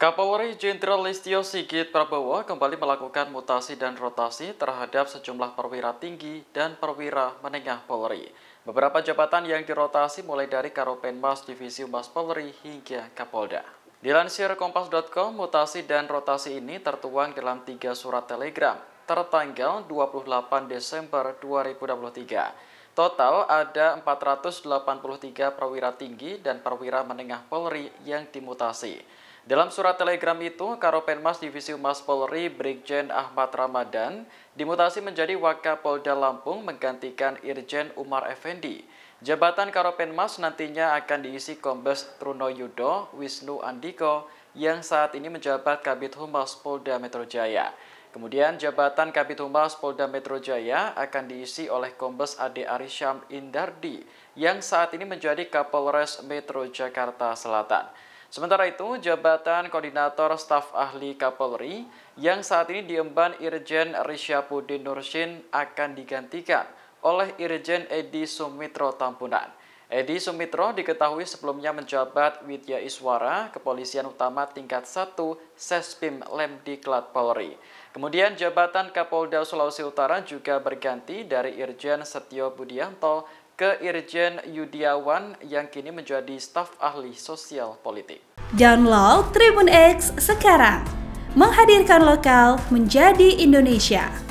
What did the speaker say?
Kapolri Jenderal Listio Sigit Prabowo kembali melakukan mutasi dan rotasi terhadap sejumlah perwira tinggi dan perwira menengah Polri. Beberapa jabatan yang dirotasi mulai dari Karopenmas Divisi Humas Polri hingga Kapolda. Dilansir Kompas.com, mutasi dan rotasi ini tertuang dalam tiga surat telegram tertanggal 28 Desember 2023. Total ada 483 perwira tinggi dan perwira menengah Polri yang dimutasi. Dalam surat telegram itu, Karopenmas Divisi Humas Polri Brigjen Ahmad Ramadan dimutasi menjadi Wakapolda Lampung menggantikan Irjen Umar Effendi. Jabatan Karopenmas nantinya akan diisi Kombes Truno Yudo Wisnu Andiko yang saat ini menjabat Kabit Humas Polda Metro Jaya. Kemudian jabatan Kabit Humas Polda Metro Jaya akan diisi oleh Kombes Ade Arisham Indardi yang saat ini menjadi Kapolres Metro Jakarta Selatan. Sementara itu, jabatan Koordinator Staf Ahli Kapolri yang saat ini diemban Irjen Rishapudin Pudinurshin akan digantikan oleh Irjen Edi Sumitro Tampunan. Edi Sumitro diketahui sebelumnya menjabat Widya Iswara, Kepolisian Utama Tingkat 1, Sespim Lemdiklat Polri. Kemudian jabatan Kapolda Sulawesi Utara juga berganti dari Irjen Setio Budianto ke Irjen Yudiawan yang kini menjadi staf ahli sosial politik. Download Tribun X sekarang, menghadirkan lokal menjadi Indonesia.